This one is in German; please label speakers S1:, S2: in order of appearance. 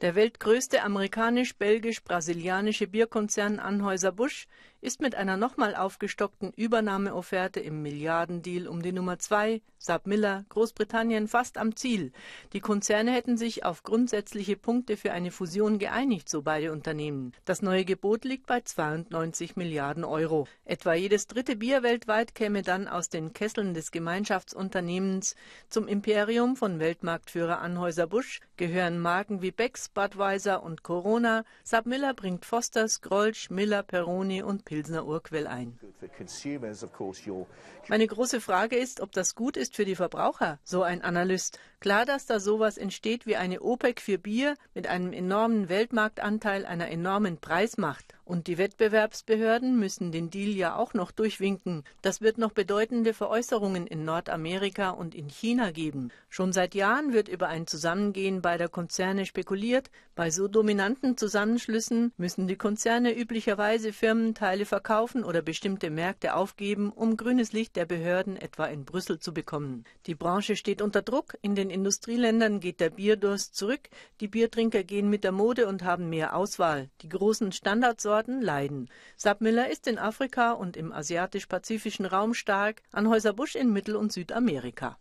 S1: Der weltgrößte amerikanisch-belgisch-brasilianische Bierkonzern anhäuser busch ist mit einer nochmal aufgestockten Übernahmeofferte im Milliardendeal um die Nummer zwei, Saab Miller, Großbritannien fast am Ziel. Die Konzerne hätten sich auf grundsätzliche Punkte für eine Fusion geeinigt, so beide Unternehmen. Das neue Gebot liegt bei 92 Milliarden Euro. Etwa jedes dritte Bier weltweit käme dann aus den Kesseln des Gemeinschaftsunternehmens. Zum Imperium von Weltmarktführer Anhäuser-Busch gehören Marken wie Becks, Budweiser und Corona. Saab Miller bringt Fosters, Grolsch, Miller, Peroni und Pilsener Urquell ein. Meine große Frage ist, ob das gut ist für die Verbraucher, so ein Analyst. Klar, dass da sowas entsteht wie eine OPEC für Bier mit einem enormen Weltmarktanteil, einer enormen Preismacht. Und die Wettbewerbsbehörden müssen den Deal ja auch noch durchwinken. Das wird noch bedeutende Veräußerungen in Nordamerika und in China geben. Schon seit Jahren wird über ein Zusammengehen beider Konzerne spekuliert. Bei so dominanten Zusammenschlüssen müssen die Konzerne üblicherweise Firmenteile verkaufen oder bestimmte Märkte aufgeben, um grünes Licht der Behörden etwa in Brüssel zu bekommen. Die Branche steht unter Druck, in den Industrieländern geht der Bierdurst zurück, die Biertrinker gehen mit der Mode und haben mehr Auswahl. Die großen Standardsorten leiden. Sabmiller ist in Afrika und im asiatisch-pazifischen Raum stark, an Häuser Busch in Mittel- und Südamerika.